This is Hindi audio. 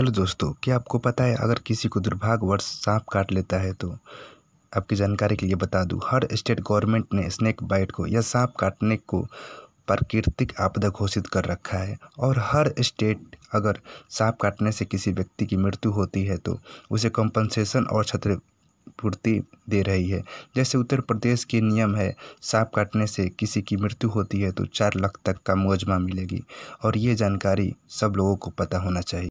हेलो दोस्तों क्या आपको पता है अगर किसी को दुर्भाग्यवश सांप काट लेता है तो आपकी जानकारी के लिए बता दूं हर स्टेट गवर्नमेंट ने स्नैक बाइट को या सांप काटने को प्राकृतिक आपदा घोषित कर रखा है और हर स्टेट अगर सांप काटने से किसी व्यक्ति की मृत्यु होती है तो उसे कंपनसेशन और क्षतिपूर्ति दे रही है जैसे उत्तर प्रदेश के नियम है सांप काटने से किसी की मृत्यु होती है तो चार लाख तक का मुआवजा मिलेगी और ये जानकारी सब लोगों को पता होना चाहिए